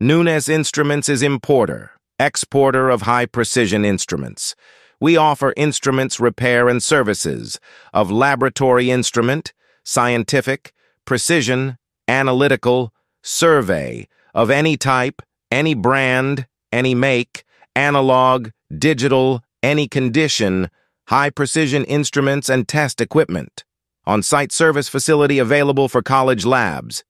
Nunes Instruments is importer, exporter of high-precision instruments. We offer instruments repair and services of laboratory instrument, scientific, precision, analytical, survey of any type, any brand, any make, analog, digital, any condition, high-precision instruments and test equipment. On-site service facility available for college labs,